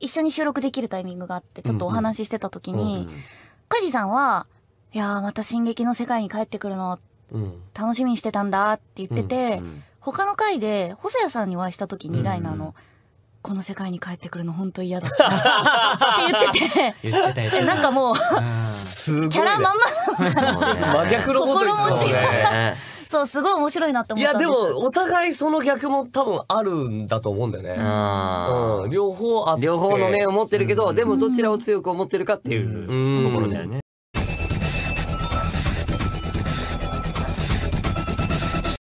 一緒に収録できるタイミングがあってちょっとお話ししてた時に、カジさんは「いやまた進撃の世界に帰ってくるの楽しみにしてたんだ」って言ってて、他の回で細谷さんにお会いした時にライナーの。この世界に帰ってくるの本当嫌だって言ってて言ってたなんかもう キャラまんま真逆のこと言ってたそうすごい面白いなって思ったやんででもお互いその逆も多分あるんだと思うんだよね、うん両方あって両方の面を持ってるけど、でもどちらを強く思ってるかっていうところだよね。